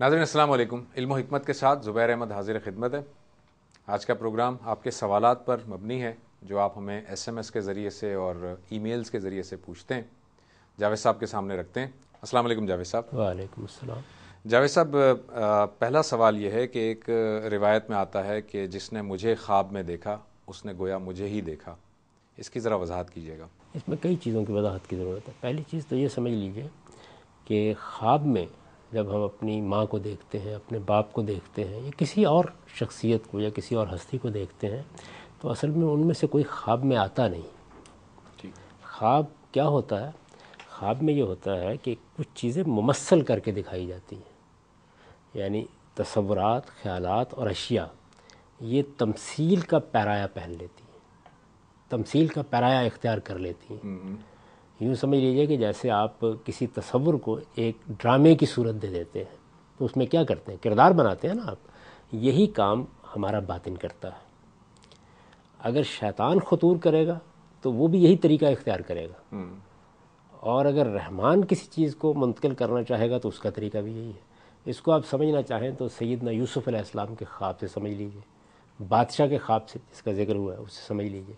नाजरन असलम इल्म हमत के साथ ज़ुबैर अहमद हाजिर खिदमत है आज का प्रोग्राम आपके सवाल पर मबनी है जो आप हमें एस एम एस के ज़रिए से और ई मेल्स के ज़रिए से पूछते हैं जावेद साहब के सामने रखते हैं असलम जावेद साहब वालेकुम असलम जावेद साहब पहला सवाल यह है कि एक रिवायत में आता है कि जिसने मुझे ख्वाब में देखा उसने गोया मुझे ही देखा इसकी ज़रा वजाहत कीजिएगा इसमें कई चीज़ों की वजाहत की ज़रूरत है पहली चीज़ तो ये समझ लीजिए कि ख्वाब में जब हम अपनी माँ को देखते हैं अपने बाप को देखते हैं या किसी और शख्सियत को या किसी और हस्ती को देखते हैं तो असल में उनमें से कोई ख्वाब में आता नहीं ख्वाब क्या होता है ख्वाब में ये होता है कि कुछ चीज़ें ममसल करके दिखाई जाती हैं यानी तस्वुरात ख़्याल और अशिया ये तमसील का पैराया पहन लेती हैं तमसील का पैराया इख्तियार कर लेती हैं हम्म। यूँ समझ लीजिए कि जैसे आप किसी तस्वुर को एक ड्रामे की सूरत दे देते हैं तो उसमें क्या करते हैं किरदार बनाते हैं ना आप यही काम हमारा बातिन करता है अगर शैतान खतूर करेगा तो वो भी यही तरीका इख्तियार करेगा हम्म। और अगर रहमान किसी चीज़ को मुंतकिल करना चाहेगा तो उसका तरीका भी यही है इसको आप समझना चाहें तो सैदना यूसुफ़ इस्लाम के ख्वाब से समझ लीजिए बादशाह के ख्वाब से जिसका जिक्र हुआ है उससे समझ लीजिए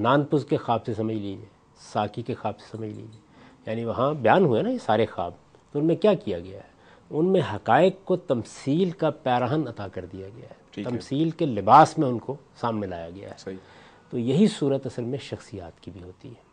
नानपुस के ख्वाब से समझ लीजिए साकी के ख्वाब से समझ लीजिए यानी वहाँ बयान हुए ना ये सारे ख्वाब तो उनमें क्या किया गया है उनमें हकायक को तमसील का पैरहन अता कर दिया गया है तमसील के लिबास में उनको सामने लाया गया है तो यही सूरत असल में शख्सियात की भी होती है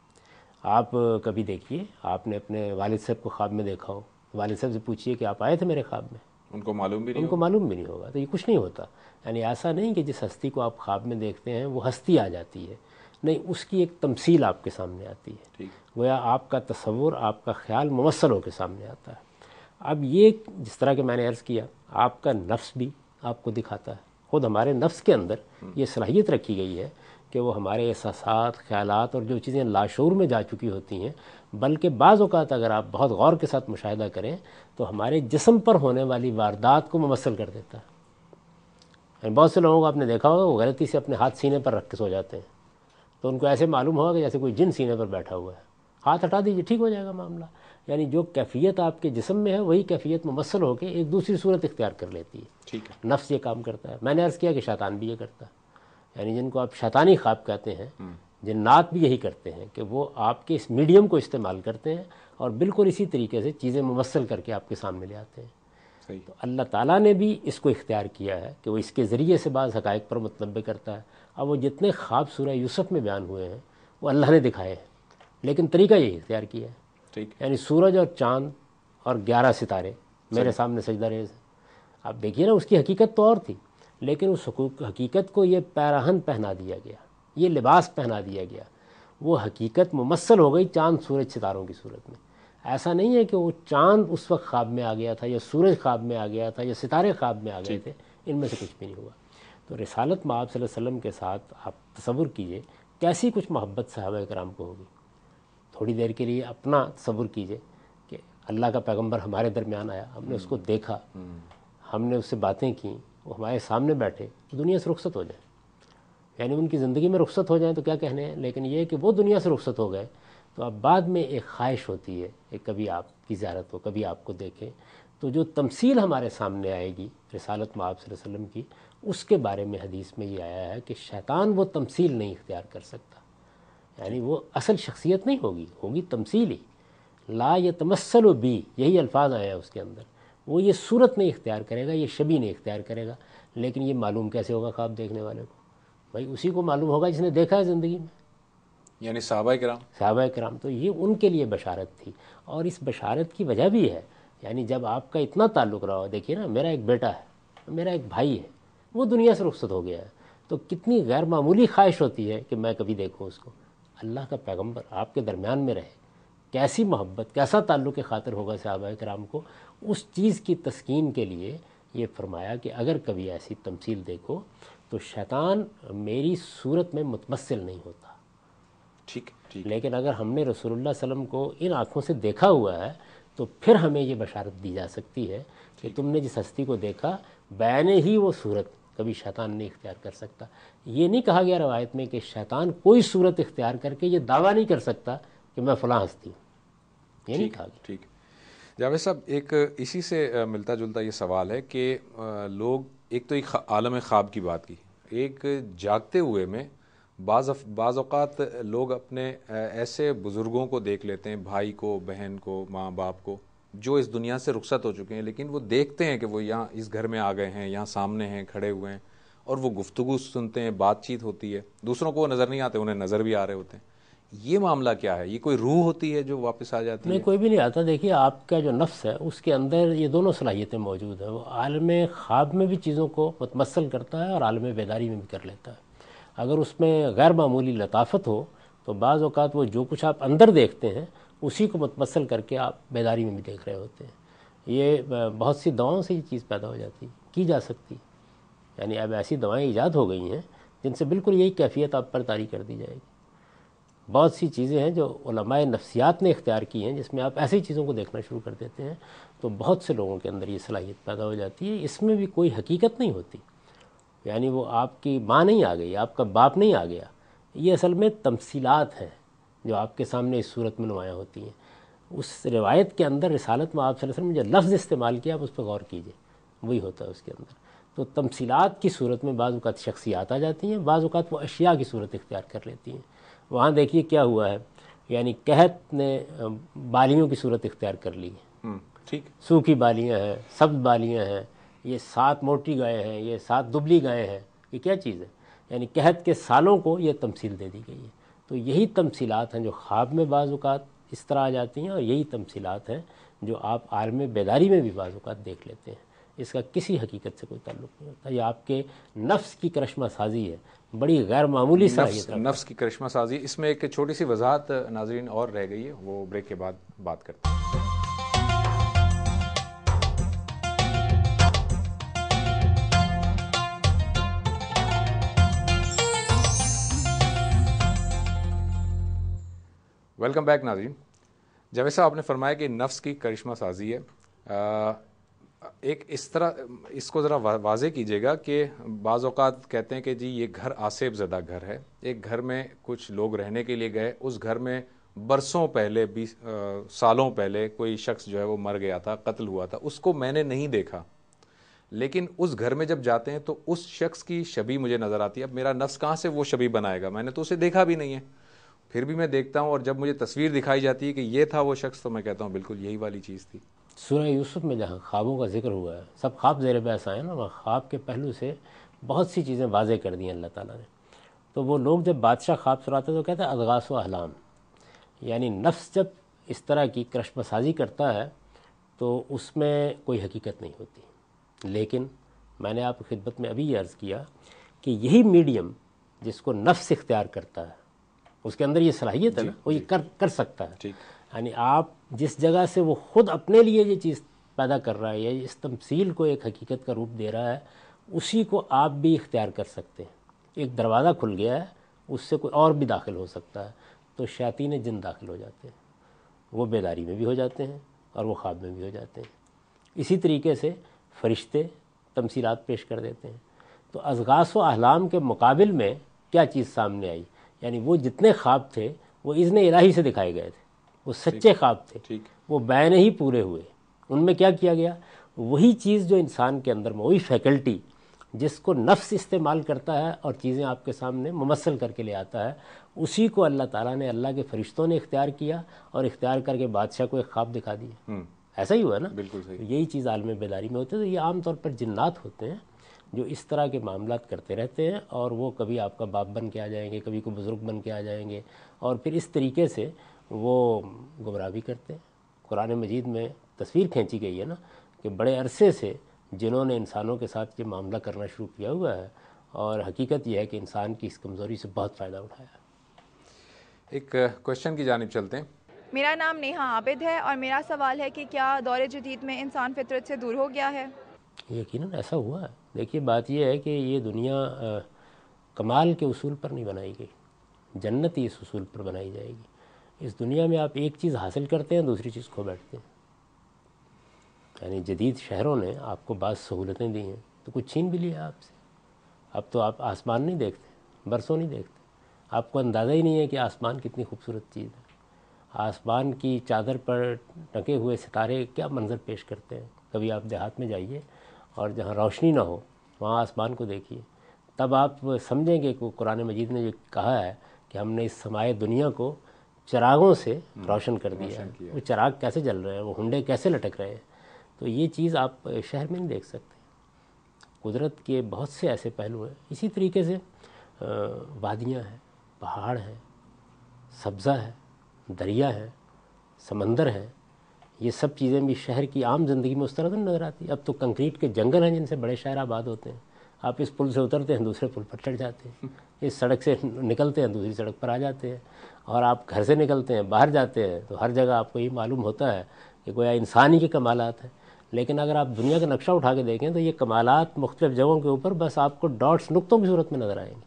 आप कभी देखिए आपने अपने वालिद साहब को ख्वाब में देखा हो वालिद साहब से पूछिए कि आप आए थे मेरे ख्वाब में उनको मालूम भी नहीं उनको मालूम भी नहीं होगा तो ये कुछ नहीं होता यानी ऐसा नहीं कि जिस हस्ती को आप ख्वाब में देखते हैं वो हस्ती आ जाती है नहीं उसकी एक तमसील आपके सामने आती है गोया आपका तस्वुर आपका ख्याल ममसल के सामने आता है अब ये जिस तरह के मैंने अर्ज़ किया आपका नफ्स भी आपको दिखाता है ख़ुद हमारे नफ्स के अंदर हम्म। ये सलाहियत रखी गई है कि वो हमारे एहसास ख्याल और जो चीज़ें लाशूर में जा चुकी होती हैं बल्कि बाज़ अवत अगर आप बहुत गौर के साथ मुशाह करें तो हमारे जिसम पर होने वाली वारदात को मवसल कर देता है बहुत से लोगों को आपने देखा होगा वो गलती से अपने हाथ सीने पर रख के सो जाते हैं तो उनको ऐसे मालूम होगा कि जैसे कोई जिन सीने पर बैठा हुआ है हाथ हटा दीजिए ठीक हो जाएगा मामला यानी जो कैफियत आपके जिसम में है वही कैफियत मुमसल होकर एक दूसरी सूरत इख्तियार कर लेती है ठीक है नफ्स ये काम करता है मैंने अर्ज़ किया कि शैतान भी ये करता है यानी जिनको आप शैतानी ख्वाब कहते हैं हम्म। जिन्नात भी यही करते हैं कि वो आपके इस मीडियम को इस्तेमाल करते हैं और बिल्कुल इसी तरीके से चीज़ें मुमसल करके आपके सामने ले आते हैं तो अल्लाह ताला ने भी इसको इख्तियार किया है कि वो इसके ज़रिए से बाज़ हक़ पर मतलब करता है अब वो जितने ख्वाब सूरह यूसुफ में बयान हुए हैं वो अल्लाह ने दिखाए हैं लेकिन तरीका यही इख्तियार किया है ठीक यानी सूरज और चांद और ग्यारह सितारे मेरे सामने सजदा रेज आप देखिए ना उसकी हकीकत तो और थी लेकिन उस हकीकत को ये पैराहन पहना दिया गया ये लिबास पहना दिया गया वो हकीकत मुमसल हो गई चांद सूरज सितारों की सूरत में ऐसा नहीं है कि वो चांद उस वक्त ख्वाब में आ गया था या सूरज ख्वाब में आ गया था या सितारे ख्वाब में आ गए थे इनमें से कुछ भी नहीं हुआ तो रसालत में आप वसल्लम के साथ आप तस्वुर कीजिए कैसी कुछ मोहब्बत साहब कराम को होगी थोड़ी देर के लिए अपना तस्वुर कीजिए कि अल्लाह का पैगम्बर हमारे दरमियान आया हमने उसको हम्म। देखा हम्म। हमने उससे बातें की वो हमारे सामने बैठे तो दुनिया से रुखसत हो जाए यानी उनकी ज़िंदगी में रुखसत हो जाए तो क्या कहने हैं लेकिन ये कि वो दुनिया से रुखसत हो गए तो अब बाद में एक ख्वाहिश होती है कि कभी आपकी ज्यारत हो कभी आपको देखें तो जो तमसील हमारे सामने आएगी रसालत माब वसम की उसके बारे में हदीस में ये आया है कि शैतान वो तमसील नहीं इख्तियार कर सकता यानी वो असल शख्सियत नहीं होगी होगी तमसील ही ला या तमसल बी यही अल्फाज आया उसके अंदर वो ये सूरत नहीं इख्तियार करेगा ये शबी नहीं इख्तियार करेगा लेकिन ये मालूम कैसे होगा ख्वाब देखने वाले को भाई उसी को मालूम होगा जिसने देखा है ज़िंदगी में यानी सहाबा कराम सहाबा कराम तो ये उनके लिए बशारत थी और इस बशारत की वजह भी है यानी जब आपका इतना ताल्लुक़ रहा हो देखिए ना मेरा एक बेटा है मेरा एक भाई है वो दुनिया से रुखसत हो गया है तो कितनी गैर मामूली ख्वाहिश होती है कि मैं कभी देखूँ उसको अल्लाह का पैगम्बर आपके दरमियान में रहे कैसी मोहब्बत कैसा ताल्लुक खातिर होगा साहब कराम को उस चीज़ की तस्कीन के लिए ये फरमाया कि अगर कभी ऐसी तमसील देखो तो शैतान मेरी सूरत में मुतमसिल नहीं होता ठीक ठीक लेकिन अगर हमने रसूलुल्लाह वसलम को इन आँखों से देखा हुआ है तो फिर हमें ये बशारत दी जा सकती है कि तुमने जिस हस्ती को देखा बैन ही वो सूरत कभी शैतान नहीं इख्तियार कर सकता ये नहीं कहा गया रवायत में कि शैतान कोई सूरत इख्तियार करके ये दावा नहीं कर सकता कि मैं फलां हस्ती हूँ ये नहीं कहा गया ठीक जावेद साहब एक इसी से मिलता जुलता ये सवाल है कि लोग एक तो एक आलम ख्वाब की बात की एक जागते हुए में बाज़ात लोग अपने ऐसे बुज़ुर्गों को देख लेते हैं भाई को बहन को माँ बाप को जो इस दुनिया से रुखसत हो चुके हैं लेकिन वो देखते हैं कि वो यहाँ इस घर में आ गए हैं यहाँ सामने हैं खड़े हुए हैं और वो गुफ्तु सुनते हैं बातचीत होती है दूसरों को वो नज़र नहीं आते उन्हें नज़र भी आ रहे होते हैं ये मामला क्या है ये कोई रूह होती है जो वापस आ जाती नहीं, है कोई भी नहीं आता देखिए आपका जो नफ्स है उसके अंदर ये दोनों सलाहियतें मौजूद हैं वो आलम ख्वाब में भी चीज़ों को मतमसल करता है और आलम बेदारी में भी कर लेता है अगर उसमें गैर मामूली लताफत हो तो बाज़ अवत वो जो कुछ आप अंदर देखते हैं उसी को मतमसल करके आप बेदारी में भी देख रहे होते हैं ये बहुत सी दवाओं से ये चीज़ पैदा हो जाती की जा सकती यानी अब ऐसी दवाएं ईजाद हो गई हैं जिनसे बिल्कुल यही कैफियत आप पर तारी कर दी जाएगी बहुत सी चीज़ें हैं जो उलमाए नफ्सियात ने इख्तियार की हैं जिसमें आप ऐसी चीज़ों को देखना शुरू कर देते हैं तो बहुत से लोगों के अंदर ये सलाहियत पैदा हो जाती है इसमें भी कोई हकीकत नहीं होती यानी वो आपकी माँ नहीं आ गई आपका बाप नहीं आ गया ये असल में तमसीलात हैं जो आपके सामने इस सूरत में नुमाया होती हैं उस रिवायत के अंदर रसालत में आप वसल्लम ने जो लफ्ज़ इस्तेमाल किया आप उस पर गौर कीजिए वही होता है उसके अंदर तो तमसीलात की सूरत में बाज़ात शख्सियात आ जाती हैं बाज़ात वो अशिया की सूरत इख्तियार कर लेती हैं वहाँ देखिए क्या हुआ है यानी कहत ने बालियों की सूरत इख्तियार कर ली है हम्म, ठीक सूखी बालियाँ हैं सब्ज बालियाँ हैं ये सात मोटी गायें हैं ये सात दुबली गायें हैं ये क्या चीज़ है यानी कहत के सालों को यह तमसील दे दी गई है तो यही तमसीलात हैं जो ख्वाब में बाज़ात इस तरह आ जाती हैं और यही तमसीलात हैं जो आप आलम बेदारी में भी बाज़ात देख लेते हैं इसका किसी हकीकत से कोई ताल्लुक नहीं होता ये आपके नफ्स की करश्मा साजी है बड़ी गैर मामूली नफ्स, नफ्स की करश्मा साजी इसमें एक छोटी सी वजाहत नाजरीन और रह गई है वो ब्रेक के बाद बात करते हैं वेलकम बैक नाजीन जावेद साहब आपने फरमाया कि नफ्स की करिश्मा साजी है आ, एक इस तरह इसको ज़रा वाजे कीजिएगा कि बाज़ात कहते हैं कि जी ये घर आसेब ज़दा घर है एक घर में कुछ लोग रहने के लिए गए उस घर में बरसों पहले बीस सालों पहले कोई शख्स जो है वो मर गया था कत्ल हुआ था उसको मैंने नहीं देखा लेकिन उस घर में जब जाते हैं तो उस शख्स की शबी मुझे नज़र आती है अब मेरा नफ्स कहाँ से वो शबी बनाएगा मैंने तो उसे देखा भी नहीं है फिर भी मैं देखता हूँ और जब मुझे तस्वीर दिखाई जाती है कि ये था वो शख्स तो मैं कहता हूँ बिल्कुल यही वाली चीज़ थी सूर्य यूसुफ में जहाँ ख्वाबों का जिक्र हुआ है सब ख्वाब जेर बैस आए ना वहाँ ख्वाब के पहलू से बहुत सी चीज़ें वाजे कर दी हैं अल्लाह ताला ने तो वो लोग जब बादशाह ख्वाब सुनाते तो कहते हैं अदगास अहलाम यानी नफ्स जब इस तरह की क्रशमसाजी करता है तो उसमें कोई हकीकत नहीं होती लेकिन मैंने आपकी खिदमत में अभी ये अर्ज़ किया कि यही मीडियम जिसको नफ्स इख्तियार करता है उसके अंदर ये सलाहियत है ना वो ये कर कर सकता है यानी आप जिस जगह से वो खुद अपने लिए ये चीज़ पैदा कर रहा है या इस तमसील को एक हकीकत का रूप दे रहा है उसी को आप भी इख्तियार कर सकते हैं एक दरवाज़ा खुल गया है उससे कोई और भी दाखिल हो सकता है तो शैतीन जिन दाखिल हो जाते हैं वो बेदारी में भी हो जाते हैं और वो ख्वाब में भी हो जाते हैं इसी तरीके से फरिश्ते तमसीलात पेश कर देते हैं तो अजगास व अहलाम के मुकाबल में क्या चीज़ सामने आई यानी वो जितने ख्वाब थे वो इजने इलाही से दिखाए गए थे वो सच्चे ख्वाब थे वो बैन ही पूरे हुए उनमें क्या किया गया वही चीज़ जो इंसान के अंदर में वही फैकल्टी जिसको नफ्स इस्तेमाल करता है और चीज़ें आपके सामने ममसल करके ले आता है उसी को अल्लाह ताला ने अल्लाह के फरिश्तों ने इख्तियार किया और इख्तियार करके बादशाह को एक ख्वाब दिखा दिया हम्म। ऐसा ही हुआ ना बिल्कुल सही तो यही चीज़ आलम बेदारी में होती है तो ये आमतौर पर जिन्नात होते हैं जो इस तरह के मामला करते रहते हैं और वो कभी आपका बाप बन के आ जाएंगे कभी कोई बुज़ुर्ग बन के आ जाएंगे और फिर इस तरीके से वो गुमराह भी करते हैं कुरान मजीद में तस्वीर खींची गई है ना कि बड़े अरसे से जिन्होंने इंसानों के साथ ये मामला करना शुरू किया हुआ है और हकीकत यह है कि इंसान की इस कमज़ोरी से बहुत फ़ायदा उठाया एक क्वेश्चन की जानब चलते हैं मेरा नाम नेहा आबिद है और मेरा सवाल है कि क्या दौरे जदीद में इंसान फितरत से दूर हो गया है यकीन ऐसा हुआ है देखिए बात यह है कि ये दुनिया आ, कमाल के उसूल पर नहीं बनाई गई जन्नत ही इस उसूल पर बनाई जाएगी इस दुनिया में आप एक चीज़ हासिल करते हैं दूसरी चीज़ खो बैठते हैं यानी जदीद शहरों ने आपको बाद सहूलतें दी हैं तो कुछ छीन भी लिया आपसे अब तो आप आसमान नहीं देखते बरसों नहीं देखते आपको अंदाज़ा ही नहीं है कि आसमान कितनी खूबसूरत चीज़ है आसमान की चादर पर टके हुए सितारे क्या मंज़र पेश करते हैं कभी आप देहात में जाइए और जहाँ रोशनी ना हो वहाँ आसमान को देखिए तब आप समझेंगे कि कुरान मजीद ने जो कहा है कि हमने इस समाय दुनिया को चरागों से हम्म, रोशन कर दिया है वो चराग कैसे जल रहे हैं वो हुंडे कैसे लटक रहे हैं तो ये चीज़ आप शहर में नहीं देख सकते कुदरत के बहुत से ऐसे पहलू हैं इसी तरीके से वादियाँ हैं पहाड़ हैं सब्ज़ा है दरिया है समंदर है ये सब चीज़ें भी शहर की आम ज़िंदगी में उस तरह तो नज़र आती अब तो कंक्रीट के जंगल हैं जिनसे बड़े शहर आबाद होते हैं आप इस पुल से उतरते हैं दूसरे पुल पर चढ़ जाते हैं इस सड़क से निकलते हैं दूसरी सड़क पर आ जाते हैं और आप घर से निकलते हैं बाहर जाते हैं तो हर जगह आपको ये मालूम होता है कि गोया ही के कमालत हैं लेकिन अगर आप दुनिया का नक्शा उठा के देखें तो ये कमालत मुख्तफ जगहों के ऊपर बस आपको डॉट्स नुकतों की सूरत में नज़र आएंगे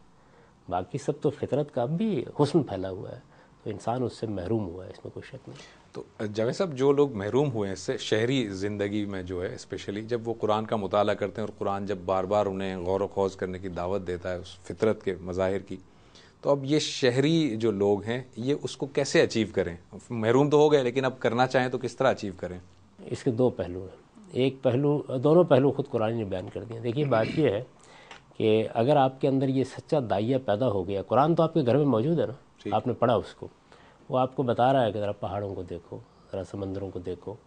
बाकी सब तो फितरत का अब भी हुसन फैला हुआ है तो इंसान उससे महरूम हुआ है इसमें कोई शक नहीं तो जावेद साहब जो लोग महरूम हुए हैं इससे शहरी ज़िंदगी में जो है स्पेशली जब वो कुरान का मुताल करते हैं और कुरान जब बार बार उन्हें गौर व ख़ोज़ करने की दावत देता है उस फितरत के मज़ाहिर की तो अब ये शहरी जो लोग हैं ये उसको कैसे अचीव करें महरूम तो हो गए लेकिन अब करना चाहें तो किस तरह अचीव करें इसके दो पहलू हैं एक पहलू दोनों पहलू खुद कुरान ने बयान कर दिए देखिए बात यह है कि अगर आपके अंदर ये सच्चा दाइया पैदा हो गया कुरान तो आपके घर में मौजूद है ना आपने पढ़ा उसको वो आपको बता रहा है कि ज़रा पहाड़ों को देखो ज़रा समंदरों को देखो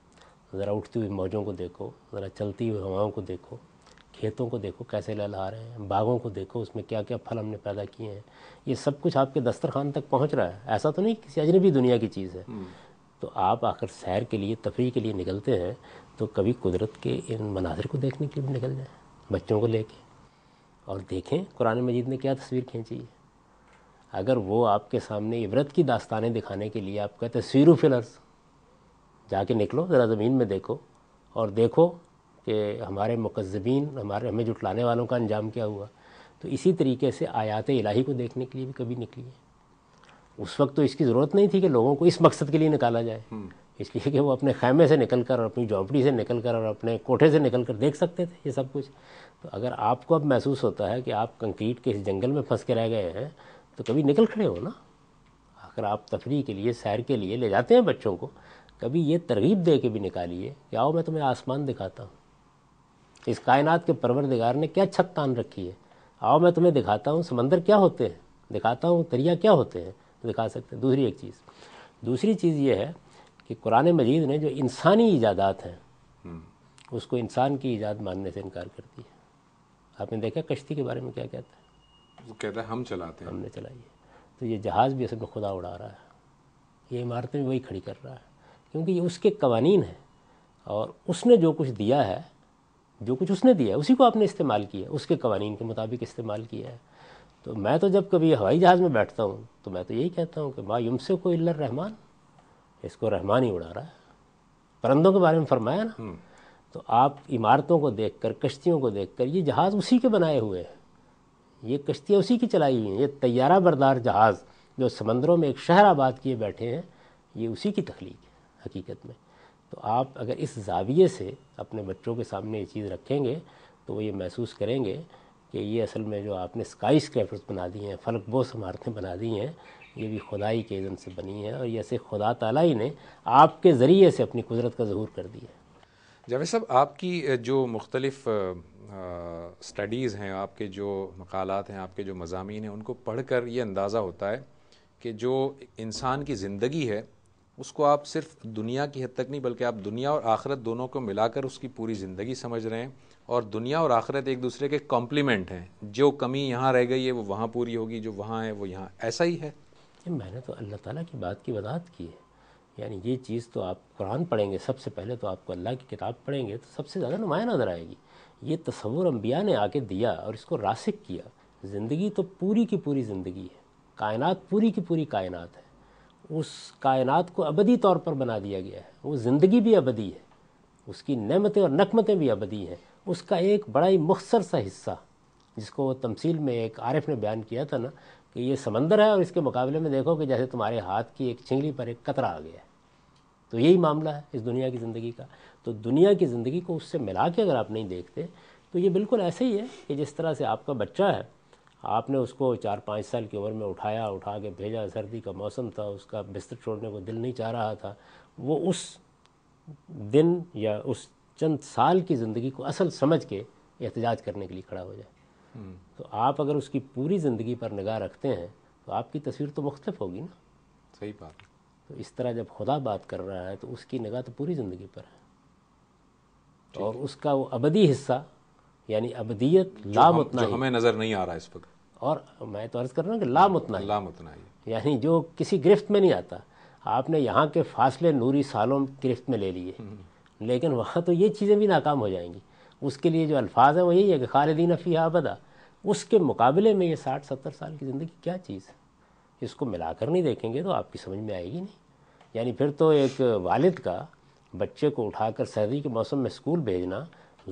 ज़रा उठती हुई मौजों को देखो ज़रा चलती हुई हवाओं को देखो खेतों को देखो कैसे लहला रहे हैं बागों को देखो उसमें क्या क्या फल हमने पैदा किए हैं ये सब कुछ आपके दस्तरखान तक पहुंच रहा है ऐसा तो नहीं किसी अजनबी दुनिया की चीज़ है हम्म। तो आप आकर सैर के लिए तफरी के लिए निकलते हैं तो कभी कुदरत के इन मनाजिर को देखने के लिए निकल जाएँ बच्चों को ले और देखें कुरान मजीद ने क्या तस्वीर खींची है अगर वो आपके सामने इबरत की दास्तानें दिखाने के लिए आप कहते सीरू फिलर्स जाके निकलो ज़रा ज़मीन में देखो और देखो कि हमारे मुकजबीन हमारे हमें जुटलाने वालों का अंजाम क्या हुआ तो इसी तरीके से आयात इलाही को देखने के लिए भी कभी निकलिए उस वक्त तो इसकी ज़रूरत नहीं थी कि लोगों को इस मकसद के लिए निकाला जाए हम्म। इसलिए कि वो अपने खैमे से निकल कर और अपनी झोंपड़ी से निकल कर और अपने कोठे से निकल कर देख सकते थे ये सब कुछ तो अगर आपको अब महसूस होता है कि आप कंक्रीट के इस जंगल में फंस के रह गए हैं तो कभी निकल खड़े हो ना अगर आप तफरी के लिए सैर के लिए ले जाते हैं बच्चों को कभी ये तरगीब दे के भी निकालिए कि आओ मैं तुम्हें आसमान दिखाता हूँ इस कायनात के परवरदिगार ने क्या छत तान रखी है आओ मैं तुम्हें दिखाता हूँ समंदर क्या होते हैं दिखाता हूँ दरिया क्या होते हैं दिखा सकते हैं दूसरी एक चीज़ दूसरी चीज़ ये है कि कुरान मजीद ने जो इंसानी ईजादात हैं हम्म। उसको इंसान की ईजाद मानने से इनकार कर दिया आपने देखा कश्ती के बारे में क्या कहता है वो कहता है हम चलाते हैं हमने चलाई है तो ये जहाज़ भी असल में खुदा उड़ा रहा है ये इमारतें भी वही खड़ी कर रहा है क्योंकि ये उसके कवानीन हैं और उसने जो कुछ दिया है जो कुछ उसने दिया है उसी को आपने इस्तेमाल किया है उसके कवानीन के मुताबिक इस्तेमाल किया है तो मैं तो जब कभी हवाई जहाज़ में बैठता हूँ तो मैं तो यही कहता हूँ कि माँ युम से कोई इल्लर रहमान इसको रहमान ही उड़ा रहा है परंदों के बारे में फरमाया ना हम्म। तो आप इमारतों को देख कर कश्तियों को देख कर ये जहाज़ उसी के बनाए हुए हैं ये कश्तियाँ उसी की चलाई हुई हैं ये तैयारा बरदार जहाज़ जो समंदरों में एक शहर आबाद किए बैठे हैं ये उसी की तख्लीक है हकीकत में तो आप अगर इस जाविये से अपने बच्चों के सामने ये चीज़ रखेंगे तो वो ये महसूस करेंगे कि ये असल में जो आपने स्काई स्क्रैपर्स बना दी हैं फलक बोस इमारतें बना दी हैं ये भी खुदाई के इज़न से बनी हैं और ये ऐसे खुदा तला ही ने आपके ज़रिए से अपनी कुदरत का ज़हूर कर दिया है जावेद साहब आपकी जो मुख्तलिफ स्टडीज़ हैं आपके जो मकालत हैं आपके जो मजामी हैं उनको पढ़ कर ये अंदाज़ा होता है कि जो इंसान की ज़िंदगी है उसको आप सिर्फ दुनिया की हद तक नहीं बल्कि आप दुनिया और आख़रत दोनों को मिलाकर उसकी पूरी ज़िंदगी समझ रहे हैं और दुनिया और आखरत एक दूसरे के कॉम्प्लीमेंट हैं जो कमी यहाँ रह गई है वो वहाँ पूरी होगी जो वहाँ है वो यहाँ ऐसा ही है मैंने तो अल्लाह ताला की बात की वजाहत की है यानी ये चीज़ तो आप कुरान पढ़ेंगे सबसे पहले तो आपको अल्लाह की किताब पढ़ेंगे तो सबसे ज़्यादा नुमाया नज़र आएगी ये तस्वुर अम्बिया ने आके दिया और इसको रासिक किया ज़िंदगी तो पूरी की पूरी ज़िंदगी है कायनात पूरी की पूरी कायनात है उस कायनात को अबदी तौर पर बना दिया गया है वो ज़िंदगी भी अबदी है उसकी नमतें और नकमतें भी अबदी हैं उसका एक बड़ा ही मुख्तर सा हिस्सा जिसको तमसील में एक आरफ ने बयान किया था ना कि ये समंदर है और इसके मुकाबले में देखो कि जैसे तुम्हारे हाथ की एक छिंगली पर एक कतरा आ गया है तो यही मामला है इस दुनिया की ज़िंदगी का तो दुनिया की ज़िंदगी को उससे मिला के अगर आप नहीं देखते तो ये बिल्कुल ऐसे ही है कि जिस तरह से आपका बच्चा है आपने उसको चार पाँच साल की उम्र में उठाया उठा के भेजा सर्दी का मौसम था उसका बिस्तर छोड़ने को दिल नहीं चाह रहा था वो उस दिन या उस चंद साल की ज़िंदगी को असल समझ के एहतजाज करने के लिए खड़ा हो जाए हम्म। तो आप अगर उसकी पूरी ज़िंदगी पर निगाह रखते हैं तो आपकी तस्वीर तो मुख्तफ होगी ना सही बात है तो इस तरह जब खुदा बात कर रहा है तो उसकी निगाह तो पूरी ज़िंदगी पर है और उसका वो अबदी हिस्सा यानी अबदीत लाम उतना हम, हमें नज़र नहीं आ रहा इस वक्त और मैं तो अर्ज़ कर रहा हूँ कि लाम उतना लाम उतना ही यानी जो किसी गिरफ्त में नहीं आता आपने यहाँ के फासले नूरी सालों गिरफ्त में ले लिए हम्म। लेकिन वहाँ तो ये चीज़ें भी नाकाम हो जाएंगी उसके लिए जो अल्फाज हैं वो यही है कि खालदीन फ़ी आबदा उसके मुकाबले में ये साठ सत्तर साल की ज़िंदगी क्या चीज़ है इसको मिलाकर नहीं देखेंगे तो आपकी समझ में आएगी नहीं यानी फिर तो एक वालिद का बच्चे को उठाकर सर्दी के मौसम में स्कूल भेजना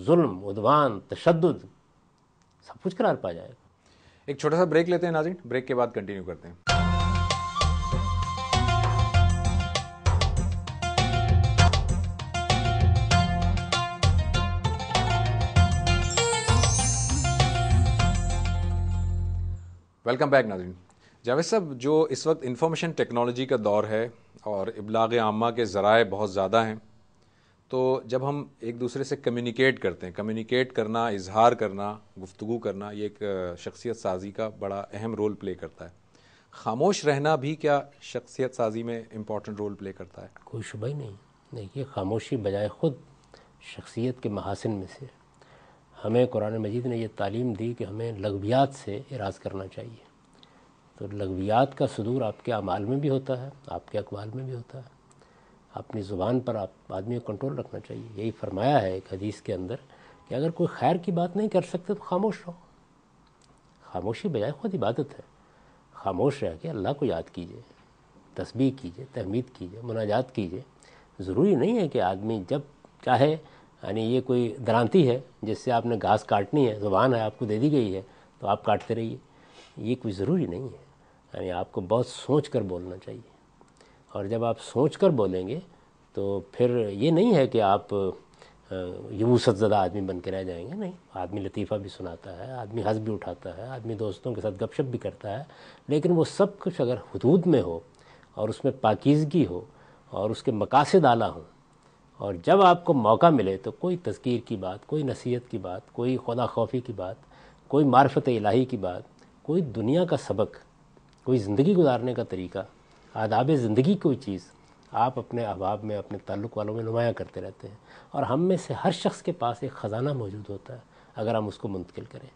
जुल्म उद्वान तशद सब कुछ करार पा जाएगा एक छोटा सा ब्रेक लेते हैं नाजिन ब्रेक के बाद कंटिन्यू करते हैं वेलकम बैक नाजिन जावेद साहब जो इस वक्त इंफॉर्मेशन टेक्नोलॉजी का दौर है और इबलाग आमा के ज़राए बहुत ज़्यादा हैं तो जब हम एक दूसरे से कम्युनिकेट करते हैं कम्युनिकेट करना इजहार करना गुफ्तु करना ये एक शख्सियत साजी का बड़ा अहम रोल प्ले करता है खामोश रहना भी क्या शख्सियत साजी में इम्पोर्टेंट रोल प्ले करता है कोई शुभ ही नहीं देखिए खामोशी बजाय ख़ुद शख्सियत के महासिन में से हमें कुरान मजीद ने यह तालीम दी कि हमें लगवियात से इराज करना चाहिए तो लगवियात का सदूर आपके अमाल में भी होता है आपके अकबाल में भी होता है अपनी ज़ुबान पर आप आदमी को कंट्रोल रखना चाहिए यही फरमाया है एक हदीस के अंदर कि अगर कोई खैर की बात नहीं कर सकते तो खामोश रहो खामोशी बजाय खुद इबादत है खामोश रह के अल्लाह को याद कीजिए तस्बीह कीजिए तहमीद कीजिए मुनाजात कीजिए ज़रूरी नहीं है कि आदमी जब चाहे यानी ये कोई दरांती है जिससे आपने घास काटनी है ज़ुबान है आपको दे दी गई है तो आप काटते रहिए ये कोई ज़रूरी नहीं है यानी आपको बहुत सोच कर बोलना चाहिए और जब आप सोच कर बोलेंगे तो फिर ये नहीं है कि आप यूसत ज़दा आदमी बन के रह जाएंगे नहीं आदमी लतीफ़ा भी सुनाता है आदमी हंस भी उठाता है आदमी दोस्तों के साथ गपशप भी करता है लेकिन वो सब कुछ अगर हदूद में हो और उसमें पाकिजगी हो और उसके मकासद आला हों और जब आपको मौका मिले तो कोई तस्कीर की बात कोई नसीहत की बात कोई खुदा खौफी की बात कोई मार्फत इलाही की बात कोई दुनिया का सबक कोई ज़िंदगी गुजारने का तरीका आदाब ज़िंदगी कोई चीज़ आप अपने अहबाब में अपने ताल्लुक़ वालों में नुमाया करते रहते हैं और हम में से हर शख्स के पास एक ख़जाना मौजूद होता है अगर हम उसको मुंतकिल करें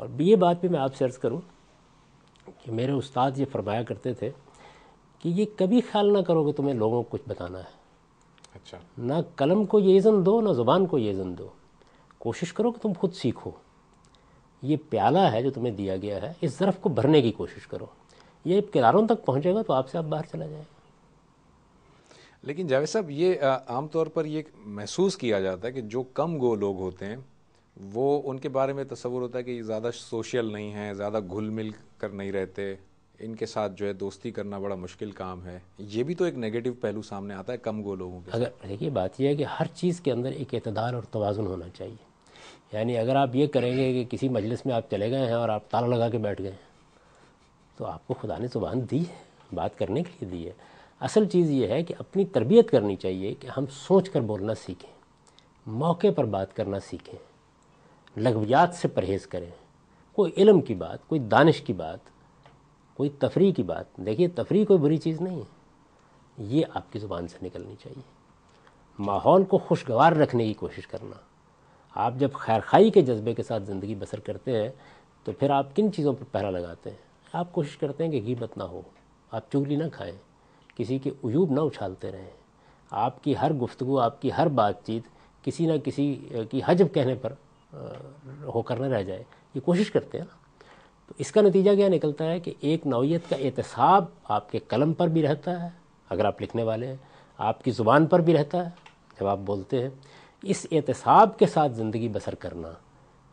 और ये बात भी मैं आपसे अर्ज़ करूँ कि मेरे उस्ताद ये फरमाया करते थे कि ये कभी ख्याल ना करो कि तुम्हें लोगों को कुछ बताना है अच्छा ना कलम को ये इज़न दो ना ज़ुबान को ये इज़न दो कोशिश करो कि तुम खुद सीखो ये प्याला है जो तुम्हें दिया गया है इस ज़रफ़ को भरने की कोशिश करो ये किनारों तक पहुंचेगा तो आपसे आप बाहर चला जाएगा लेकिन जावेद साहब ये आमतौर पर ये महसूस किया जाता है कि जो कम गो लोग होते हैं वो उनके बारे में तस्वुर होता है कि ज़्यादा सोशल नहीं है ज़्यादा घुल मिल कर नहीं रहते इनके साथ जो है दोस्ती करना बड़ा मुश्किल काम है ये भी तो एक नेगेटिव पहलू सामने आता है कम गो लोगों के अगर देखिए बात यह है कि हर चीज़ के अंदर एक अतदार और तोज़ुन होना चाहिए यानी अगर आप ये करेंगे कि किसी मजलिस में आप चले गए हैं और आप ताला लगा के बैठ गए हैं तो आपको खुदा ने ज़ुबान दी है बात करने के लिए दी है असल चीज़ ये है कि अपनी तरबियत करनी चाहिए कि हम सोच कर बोलना सीखें मौके पर बात करना सीखें लगवियात से परहेज़ करें कोई इलम की बात कोई दानिश की बात कोई तफरी की बात देखिए तफरी कोई बुरी चीज़ नहीं है ये आपकी ज़ुबान से निकलनी चाहिए माहौल को खुशगवार रखने की कोशिश करना आप जब खैर खाई के जज्बे के साथ ज़िंदगी बसर करते हैं तो फिर आप किन चीज़ों पर पहरा लगाते हैं आप कोशिश करते हैं कि गीबत ना हो आप चुगली ना खाएं किसी के उयूब ना उछालते रहें आपकी हर गुफ्तु आपकी हर बातचीत किसी न किसी की हजब कहने पर होकर न रह जाए ये कोशिश करते हैं ना तो इसका नतीजा क्या निकलता है कि एक नौीयत का एहतसाब आपके कलम पर भी रहता है अगर आप लिखने वाले हैं आपकी ज़ुबान पर भी रहता है जब आप बोलते हैं इस एहतसाब के साथ ज़िंदगी बसर करना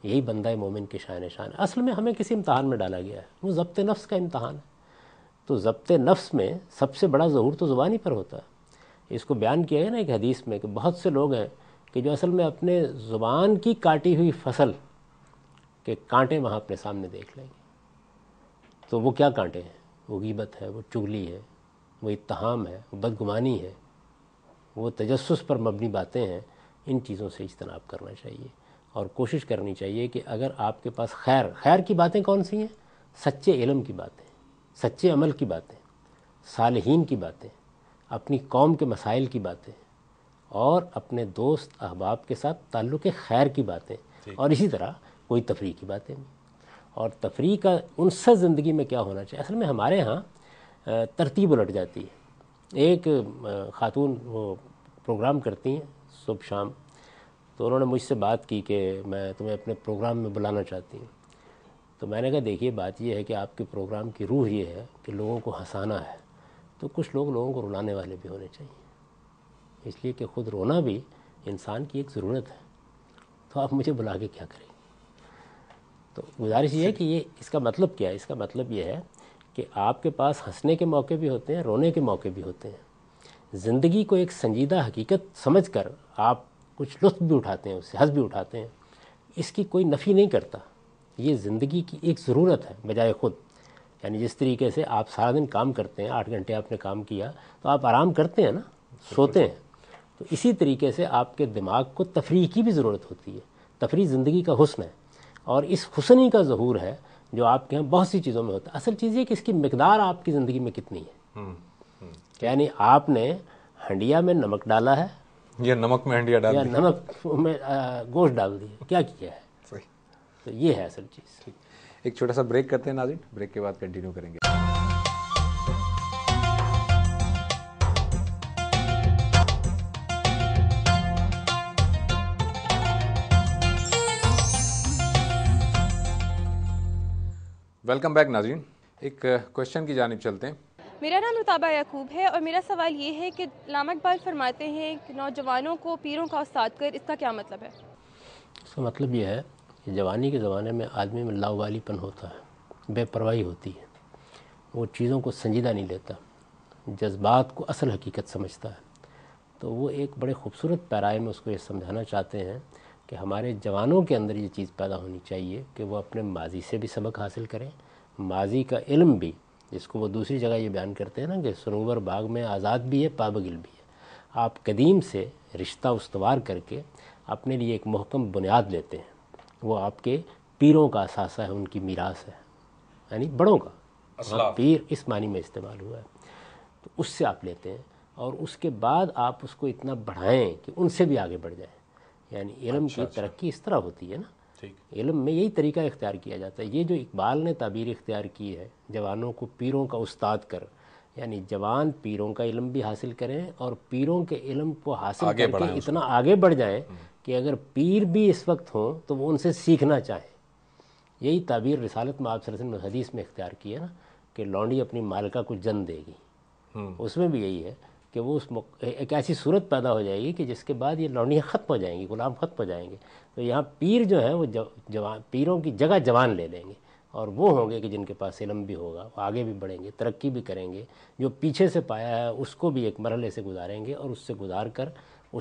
यही बंदा है मोमिन की शान शान है असल में हमें किसी इम्तहान में डाला गया है वो ज़ब्त नफ्स का इम्तहान है तो ज़ब्त नफ्स में सबसे बड़ा ज़हूर तो ज़ुबानी पर होता है इसको बयान किया है ना एक हदीस में कि बहुत से लोग हैं कि जो असल में अपने ज़ुबान की काटी हुई फसल के कांटे वहाँ अपने सामने देख लेंगे तो वो क्या कांटे हैं वो गीबत है वो चुगली है वो इतहाम है वो बदगुमानी है वो तजस पर मबनी बातें हैं इन चीज़ों से इजतनाब करना चाहिए और कोशिश करनी चाहिए कि अगर आपके पास खैर खैर की बातें कौन सी हैं सच्चे इलम की बातें सच्चे अमल की बातें सालहीन की बातें अपनी कौम के मसाइल की बातें और अपने दोस्त अहबाब के साथ ताल्लुक़ खैर की बातें और इसी तरह कोई तफरी की बातें नहीं और तफरी का उनसे ज़िंदगी में क्या होना चाहिए असल में हमारे यहाँ तरतीब उलट जाती है एक ख़ातून वो प्रोग्राम करती हैं सुबह शाम तो उन्होंने मुझसे बात की कि मैं तुम्हें अपने प्रोग्राम में बुलाना चाहती हूँ तो मैंने कहा देखिए बात यह है कि आपके प्रोग्राम की रूह ये है कि लोगों को हंसाना है तो कुछ लोग लोगों को रुलाने वाले भी होने चाहिए इसलिए कि ख़ुद रोना भी इंसान की एक ज़रूरत है तो आप मुझे बुला के क्या करेंगे तो गुजारिश ये है कि ये इसका मतलब क्या है इसका मतलब ये है कि आपके पास हंसने के मौके भी होते हैं रोने के मौके भी होते हैं ज़िंदगी को एक संजीदा हकीकत समझ कर आप कुछ लुत्फ भी उठाते हैं उससे हंस भी उठाते हैं इसकी कोई नफ़ी नहीं करता ये ज़िंदगी की एक ज़रूरत है बजाय ख़ुद यानी जिस तरीके से आप सारा दिन काम करते हैं आठ घंटे आपने काम किया तो आप आराम करते हैं ना सोते हैं तो इसी तरीके से आपके दिमाग को तफरी की भी ज़रूरत होती है तफरी ज़िंदगी का हुसन है और इस हुसनी का जहूर है जो आपके यहाँ बहुत सी चीज़ों में होता है असल चीज़ ये कि इसकी मकदार आपकी ज़िंदगी में कितनी है हम्म, हम्म। यानी आपने हंडिया में नमक डाला है ये नमक में हंडिया डाल दिया नमक में गोश्त डाल दिए क्या किया है सही तो ये है असल चीज़ एक छोटा सा ब्रेक करते हैं नाजिन ब्रेक के बाद कंटिन्यू करेंगे वेलकम बैक नाजीन एक क्वेश्चन की जानब चलते हैं मेरा नाम रुताबा याकूब है और मेरा सवाल ये है कि लामा इकबाल फरमाते हैं कि नौजवानों को पीरों का उस्ताद कर इसका क्या मतलब है इसका मतलब यह है कि जवानी के ज़माने में आदमी में लावालीपन होता है बेपरवाही होती है वो चीज़ों को संजीदा नहीं लेता जज्बात को असल हकीकत समझता है तो वो एक बड़े खूबसूरत पैराए में उसको ये समझाना चाहते हैं कि हमारे जवानों के अंदर ये चीज़ पैदा होनी चाहिए कि वो अपने माजी से भी सबक हासिल करें माजी का इल्म भी जिसको वो दूसरी जगह ये बयान करते हैं ना कि सरोवर बाग में आज़ाद भी है पाबगिल भी है आप कदीम से रिश्ता उसवार करके अपने लिए एक महकम बुनियाद लेते हैं वो आपके पीरों का असासा है उनकी मीरास है यानी बड़ों का हाँ, पीर इस मानी में इस्तेमाल हुआ है तो उससे आप लेते हैं और उसके बाद आप उसको इतना बढ़ाएं कि उनसे भी आगे बढ़ जाएँ यानी इलम अच्छा, की अच्छा। तरक्की इस तरह होती है ना इलम में यही तरीका इख्तियार किया जाता है ये जो इकबाल ने ताबीर इख्तियार की है जवानों को पीरों का उस्ताद कर यानी जवान पीरों का इलम भी हासिल करें और पीरों के इलम को हासिल करके इतना आगे बढ़ जाए हम्म। कि अगर पीर भी इस वक्त हों तो वो उनसे सीखना चाहें यही ताबीर रिसालत में आप सरसन हदीस में इख्तियार किया ना कि लौंडी अपनी मालिका को जन्म देगी हम्म। उसमें भी यही है कि वो उस एक ऐसी सूरत पैदा हो जाएगी कि जिसके बाद ये लौड़ियाँ ख़त्म हो जाएंगी गुलाम ख़त्म हो जाएंगे तो यहाँ पीर जो है वो जवान पीरों की जगह जवान ले लेंगे और वो होंगे कि जिनके पास इलम भी होगा वो आगे भी बढ़ेंगे तरक्की भी करेंगे जो पीछे से पाया है उसको भी एक मरहले से गुजारेंगे और उससे गुजार कर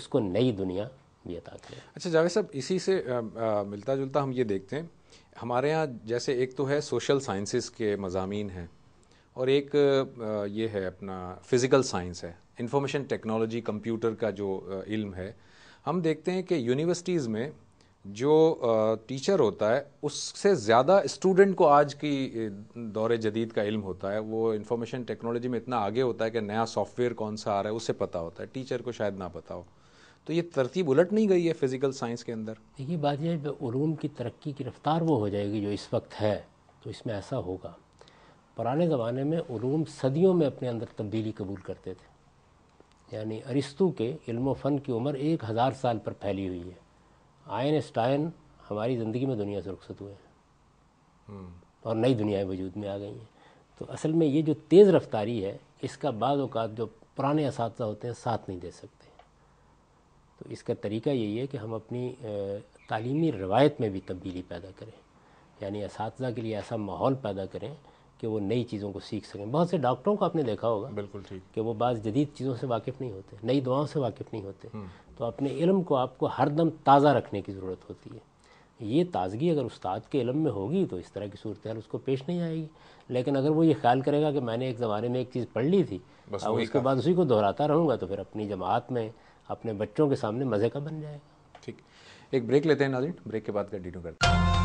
उसको नई दुनिया भी अता करें अच्छा जावेद साहब इसी से आ, आ, मिलता जुलता हम ये देखते हैं हमारे यहाँ जैसे एक तो है सोशल साइंसेस के मजामी हैं और एक आ, ये है अपना फिज़िकल साइंस है इंफॉर्मेशन टेक्नोलॉजी कंप्यूटर का जो इल्म है हम देखते हैं कि यूनिवर्सिटीज़ में जो टीचर होता है उससे ज़्यादा स्टूडेंट को आज की दौर जदीद का इल्म होता है वो इंफॉर्मेशन टेक्नोलॉजी में इतना आगे होता है कि नया सॉफ्टवेयर कौन सा आ रहा है उससे पता होता है टीचर को शायद ना पता हो तो ये तरतीब उलट नहीं गई है फ़िज़िकल साइंस के अंदर देखिए बात यह ूम की तरक्की की रफ्तार वो हो जाएगी जो इस वक्त है तो इसमें ऐसा होगा पुराने ज़माने में ूम सदियों में अपने अंदर तब्दीली कबूल करते थे यानी अरिस्तु के इल्म फ़न की उम्र एक हज़ार साल पर फैली हुई है आयन स्टाइन हमारी ज़िंदगी में दुनिया से रुखसत हुए हैं हम्म। और नई दुनियाएँ वजूद में आ गई हैं तो असल में ये जो तेज़ रफ्तारी है इसका बाद अवत जो पुराने इस होते हैं साथ नहीं दे सकते तो इसका तरीका यही है कि हम अपनी तालीमी रवायत में भी तब्दीली पैदा करें यानी इस के लिए ऐसा माहौल पैदा करें कि वो नई चीज़ों को सीख सकें बहुत से डॉक्टरों को आपने देखा होगा बिल्कुल ठीक कि वो बाज़ जदीद चीज़ों से वाकिफ़ नहीं होते नई दवाओं से वाकिफ़ नहीं होते हम्म। तो अपने इलम को आपको हर दम ताज़ा रखने की ज़रूरत होती है ये ताज़गी अगर उस्ताद के इलम में होगी तो इस तरह की सूरत हाल उसको पेश नहीं आएगी लेकिन अगर वो ये ख्याल करेगा कि मैंने एक ज़माने में एक चीज़ पढ़ ली थी अब उसके बाद उसी को दोहराता रहूँगा तो फिर अपनी जमात में अपने बच्चों के सामने मज़े का बन जाएगा ठीक एक ब्रेक लेते हैं नाजिन ब्रेक के बाद कंटिन्यू करते हैं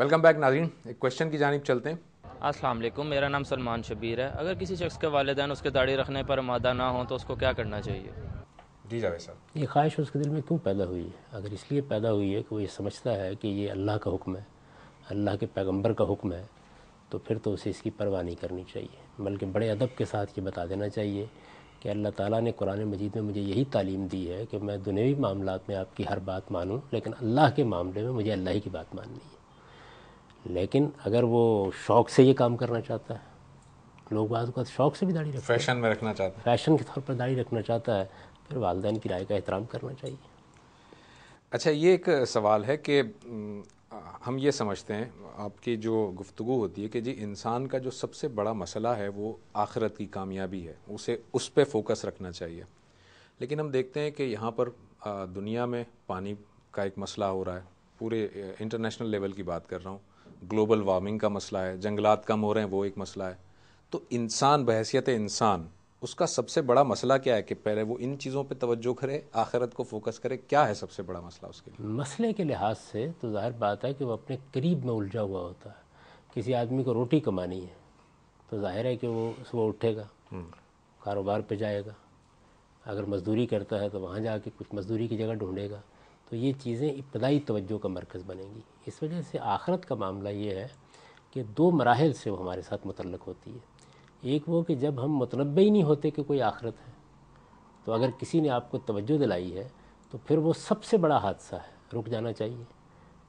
वेलकम बैक नाजीन एक क्वेश्चन की जानब चलते हैं असलम मेरा नाम सलमान शबीर है अगर किसी शख्स के वालदान उसके दाढ़ी रखने पर मादा ना हो तो उसको क्या करना चाहिए जी जावेद साहब ये ख्वाहिश उसके दिल में क्यों पैदा हुई है अगर इसलिए पैदा हुई है कि वो ये समझता है कि ये अल्लाह का हुक्म है अल्लाह के पैगम्बर का हुक्म है तो फिर तो उसे इसकी परवाह नहीं करनी चाहिए बल्कि बड़े अदब के साथ ये बता देना चाहिए कि अल्लाह ताला ने कुरान मजीद में मुझे यही तालीम दी है कि मैं दुनियावी मामला में आपकी हर बात मानूँ लेकिन अल्लाह के मामले में मुझे अल्लाह की बात माननी है लेकिन अगर वो शौक से ये काम करना चाहता है लोग बाद का शौक से भी दाढ़ी रखते फैशन में रखना चाहता है फैशन के तौर पर दाढ़ी रखना चाहता है फिर वालदेन की राय का एहतराम करना चाहिए अच्छा ये एक सवाल है कि हम ये समझते हैं आपकी जो गुफ्तु होती है कि जी इंसान का जो सबसे बड़ा मसला है वो आखिरत की कामयाबी है उसे उस पर फोकस रखना चाहिए लेकिन हम देखते हैं कि यहाँ पर दुनिया में पानी का एक मसला हो रहा है पूरे इंटरनेशनल लेवल की बात कर रहा हूँ ग्लोबल वार्मिंग का मसला है जंगलात कम हो रहे हैं वो एक मसला है तो इंसान बहसीत इंसान उसका सबसे बड़ा मसला क्या है कि पहले वो इन चीज़ों पे तवज्जो करे आखिरत को फोकस करे क्या है सबसे बड़ा मसला उसके लिए मसले के लिहाज से तो जाहिर बात है कि वो अपने करीब में उलझा हुआ होता है किसी आदमी को रोटी कमानी है तो जाहिर है कि वो सुबह उठेगा हम्म। कारोबार पे जाएगा अगर मजदूरी करता है तो वहाँ जाके कुछ मजदूरी की जगह ढूंढेगा तो ये चीज़ें इब्तदाई तवज्जो का मरकज़ बनेंगी इस वजह से आखरत का मामला ये है कि दो मराहल से वो हमारे साथ मुतलक होती है एक वो कि जब हम मतलब ही नहीं होते कि कोई आखरत है तो अगर किसी ने आपको तवज्जो दिलाई है तो फिर वो सबसे बड़ा हादसा है रुक जाना चाहिए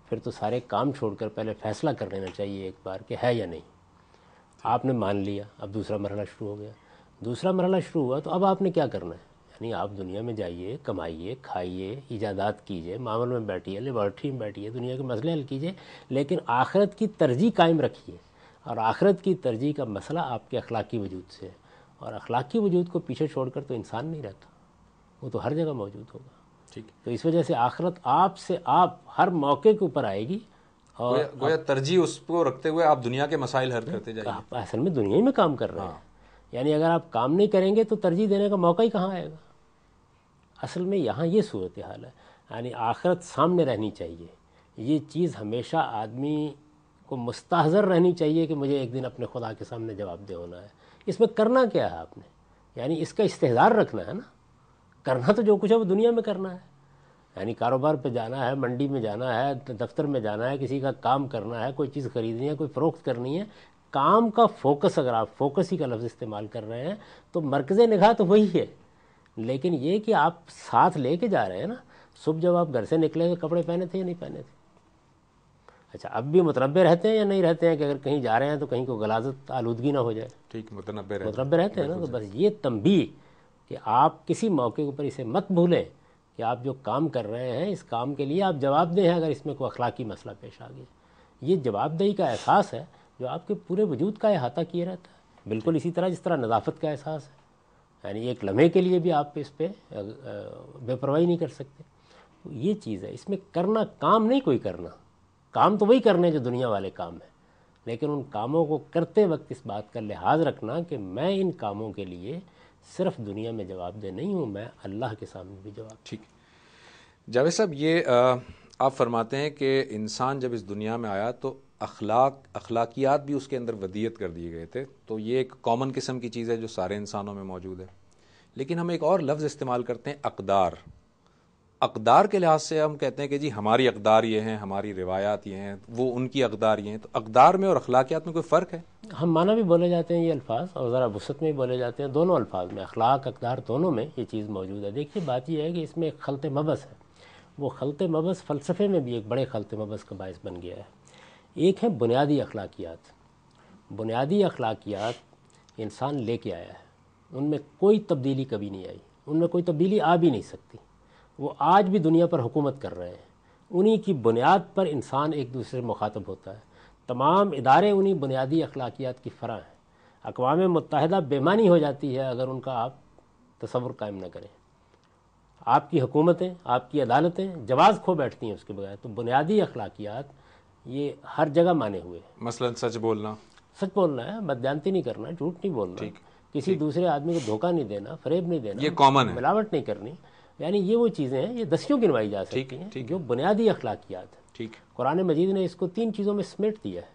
फिर तो सारे काम छोड़कर पहले फ़ैसला कर लेना चाहिए एक बार कि है या नहीं आपने मान लिया अब दूसरा मरहला शुरू हो गया दूसरा मरहला शुरू हुआ तो अब आपने क्या करना है यानी आप दुनिया में जाइए कमाइए खाइए ईजादात कीजिए मामल में बैठिए लेबॉर्ट्री में बैठिए दुनिया के मसले हल कीजिए लेकिन आखिरत की तरजीह कायम रखिए और आखिरत की तरजीह का मसला आपके अखलाकी वजूद से है और अखलाकी वजूद को पीछे छोड़कर तो इंसान नहीं रहता वो तो हर जगह मौजूद होगा ठीक तो इस वजह से आखिरत आप से आप हर मौके के ऊपर आएगी और गोया, गोया तरजीह उसको रखते हुए आप दुनिया के मसाइल हल करते जाइए आप असल में दुनिया ही में काम कर रहे हैं हाँ। यानी अगर आप काम नहीं करेंगे तो तरजीह देने का मौका ही कहाँ आएगा असल में यहाँ ये सूरत हाल है यानी आखिरत सामने रहनी चाहिए ये चीज़ हमेशा आदमी को मुस्तर रहनी चाहिए कि मुझे एक दिन अपने खुदा के सामने जवाब दे होना है इसमें करना क्या है आपने यानी इसका इस्तेदार रखना है ना करना तो जो कुछ है वो दुनिया में करना है यानी कारोबार पे जाना है मंडी में जाना है दफ्तर में जाना है किसी का काम करना है कोई चीज़ खरीदनी है कोई फ़रोख्त करनी है काम का फोकस अगर आप फोकस ही का लफ्ज़ इस्तेमाल कर रहे हैं तो मरकज़ निगाह तो वही है लेकिन ये कि आप साथ लेके जा रहे हैं ना सुबह जब आप घर से निकले तो कपड़े पहने थे या नहीं पहने थे अच्छा अब भी मतरबे रहते हैं या नहीं रहते हैं कि अगर कहीं जा रहे हैं तो कहीं को गलाजत आलूदगी ना हो जाए ठीक मतरबे मतरबे रहते हैं ना तो बस ये तंबी कि आप किसी मौके ऊपर इसे मत भूलें कि आप जो काम कर रहे हैं इस काम के लिए आप जवाबदेह हैं अगर इसमें कोई अखलाकी मसला पेश आ गया ये जवाबदेही का एहसास है जो आपके पूरे वजूद का अहाता किए रहता है बिल्कुल इसी तरह जिस तरह नज़ाफत का एहसास है यानी एक लम्हे के लिए भी आप इस पर बेपरवाही नहीं कर सकते तो ये चीज़ है इसमें करना काम नहीं कोई करना काम तो वही करने जो दुनिया वाले काम हैं लेकिन उन कामों को करते वक्त इस बात का लिहाज रखना कि मैं इन कामों के लिए सिर्फ दुनिया में जवाबदेह नहीं हूँ मैं अल्लाह के सामने भी जवाब ठीक जावेद साहब ये आ, आप फरमाते हैं कि इंसान जब इस दुनिया में आया तो अखलाक अखलाकियात भी उसके अंदर वदियत कर दिए गए थे तो ये एक कॉमन किस्म की चीज़ है जो सारे इंसानों में मौजूद है लेकिन हम एक और लफ्ज़ इस्तेमाल करते हैं अकदार अकदार के लिहाज से हम कहते हैं कि जी हमारी अकदार ये हैं हमारी रिवायात ये हैं वो उनकी अकदार ये हैं तो अकदार में और अखलाकियात में कोई फ़र्क है हम माना भी बोले जाते हैं ये अल्फाज और ज़रा वसत में भी बोले जाते हैं दोनों अल्फाज में अखलाक अकदार दोनों में ये चीज़ मौजूद है देखिए बात यह है कि इसमें एक खलत मबस है वो खलत मबस फ़लसफ़े में भी एक बड़े खलत मबस का बायस बन गया है एक है बुनियादी अखलाकियात बुनियादी अखलाकियात इंसान लेके आया है उनमें कोई तब्दीली कभी नहीं आई उनमें कोई तब्दीली आ भी नहीं सकती वो आज भी दुनिया पर हुकूमत कर रहे हैं उन्हीं की बुनियाद पर इंसान एक दूसरे से मुखातब होता है तमाम इदारे उन्हीं बुनियादी अखलाकियात की फ़रा हैं अकवाम मुतहदा बेमानी हो जाती है अगर उनका आप तस्वुर कायम ना करें आपकी हुकूमतें आपकी अदालतें जवाज़ खो बैठती हैं उसके बगैर तो बुनियादी अखलाकियात ये हर जगह माने हुए मसलन सच बोलना सच बोलना है मध्यांति नहीं करना झूठ नहीं बोलना किसी दूसरे आदमी को धोखा नहीं देना फरेब नहीं देना ये कॉमन है मिलावट नहीं करनी यानी ये वो चीज़ें हैं ये दसियों गिनवाई जा सकती हैं जो बुनियादी अखलाकियात हैं ठीक कुरान मजीद ने इसको तीन चीज़ों में समेट दिया है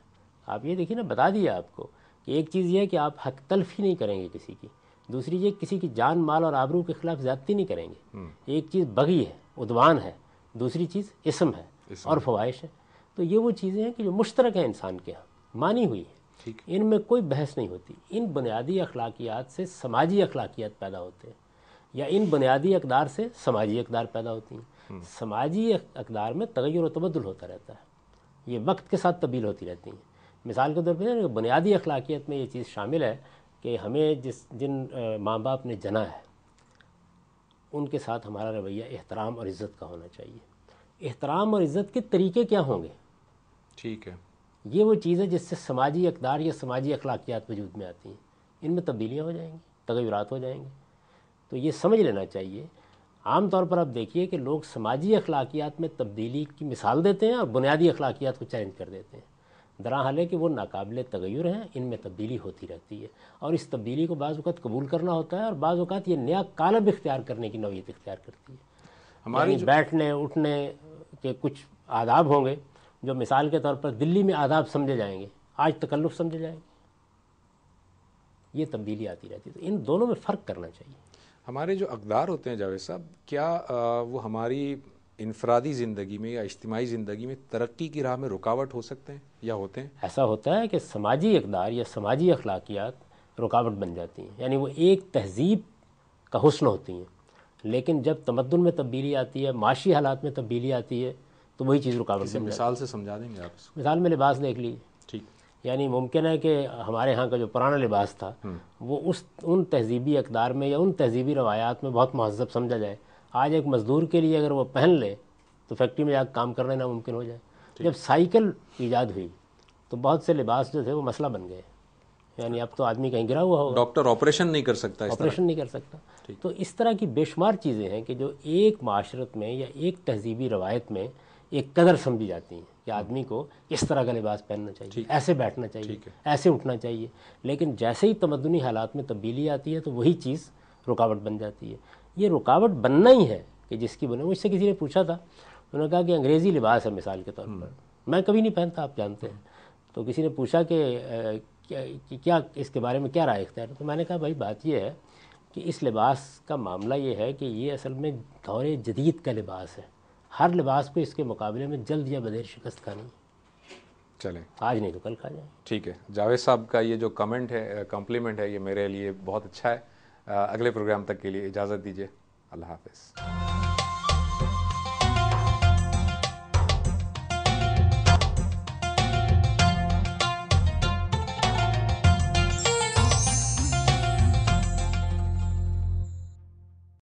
आप ये देखिए ना बता दिया आपको कि एक चीज़ ये है कि आप हक तलफी नहीं करेंगे किसी की दूसरी ये किसी की जान माल और आबरू के खिलाफ ज्यादती नहीं करेंगे हम्म। एक चीज़ बगी है उद्वान है दूसरी चीज़ इसम है और फवाहिश है तो ये वो चीज़ें हैं कि जो मुश्तरक हैं इंसान के यहाँ मानी हुई है इनमें कोई बहस नहीं होती इन बुनियादी अखलाकियात से समाजी अखलाकियात पैदा होते हैं या इन बुनियादी अकदार से समाजी अकदार पैदा होती हैं हम्म। समाजी अकदार में तगैर व तबदल होता रहता है ये वक्त के साथ तब्दील होती रहती हैं मिसाल के तौर पर बुनियादी अखलाकियत में ये चीज़ शामिल है कि हमें जिस जिन माँ बाप ने जना है उनके साथ हमारा रवैया एहतराम और इज़्ज़त का होना चाहिए एहतराम और इज़्ज़त के तरीके क्या होंगे ठीक है ये वो चीज़ है जिससे समाजी अकदार या समाजी अखलाकियात वजूद में आती हैं इनमें तब्दीलियाँ हो जाएंगी तगैरात हो जाएंगे तो ये समझ लेना चाहिए आम तौर पर आप देखिए कि लोग समाजी अखलाकियात में तब्दीली की मिसाल देते हैं और बुनियादी अखलाकियात को चैलेंज कर देते हैं दरा हाल है कि वो नाकबिल तगैर हैं इनमें तब्दीली होती रहती है और इस तब्दीली को बाज़त कबूल करना होता है और बाज़ात ये नया कालब इख्तियार करने की नौीयत इख्तियार करती है हमारे बैठने उठने के कुछ आदाब होंगे जो मिसाल के तौर पर दिल्ली में आदाब समझे जाएंगे आज तकल्लुफ समझे जाएंगे ये तब्दीली आती रहती है तो इन दोनों में फ़र्क करना चाहिए हमारे जो अकदार होते हैं जावेद साहब क्या आ, वो हमारी इनफरादी ज़िंदगी में या इज्तमाही ज़िंदगी में तरक्की की राह में रुकावट हो सकते हैं या होते हैं ऐसा होता है कि समाजी अकदार या समाजी अखलाकियात रुकावट बन जाती हैं यानी वो एक तहजीब का हुसन होती हैं लेकिन जब तमदन में तब्दीली आती है माशी हालात में तब्दीली आती है तो वही चीज़ रुकावट से मिसाल से समझा देंगे आप मिसाल में लिबास देख ली ठीक यानी मुमकिन है कि हमारे यहाँ का जो पुराना लिबास था हम्म। वो उस उन तहजीबी अकदार में या उन तहजीबी रवायात में बहुत महजब समझा जाए आज एक मज़दूर के लिए अगर वो पहन ले तो फैक्ट्री में जाकर काम करना नामुमकिन हो जाए जब साइकिल ईजाद हुई तो बहुत से लिबास जो थे वो मसला बन गए यानी अब तो आदमी कहीं गिरा हुआ होगा डॉक्टर ऑपरेशन नहीं कर सकता ऑपरेशन नहीं कर सकता तो इस तरह की बेशुमार चीज़ें हैं कि जो एक माशरत में या एक तहजीबी रवायत में एक कदर समझी जाती हैं कि आदमी को इस तरह का लिबास पहनना चाहिए ऐसे बैठना चाहिए ऐसे उठना चाहिए लेकिन जैसे ही तमदनी हालात में तब्दीली आती है तो वही चीज़ रुकावट बन जाती है ये रुकावट बनना ही है कि जिसकी बने मुझसे किसी ने पूछा था उन्होंने कहा कि अंग्रेज़ी लिबास है मिसाल के तौर पर हम्म। मैं कभी नहीं पहनता आप जानते हैं तो किसी ने पूछा कि क्या, क्या इसके बारे में क्या राय इख्तियार तो मैंने कहा भाई बात यह है कि इस लिबास का मामला ये है कि ये असल में दौरे जदीद का लिबास है हर लिबास को इसके मुकाबले में जल्द या बदेर शिकस्त खानी चलें आज नहीं तो कल खा जाए ठीक है जावेद साहब का ये जो कमेंट है कॉम्प्लीमेंट है ये मेरे लिए बहुत अच्छा है अगले प्रोग्राम तक के लिए इजाज़त दीजिए अल्लाह हाफिज़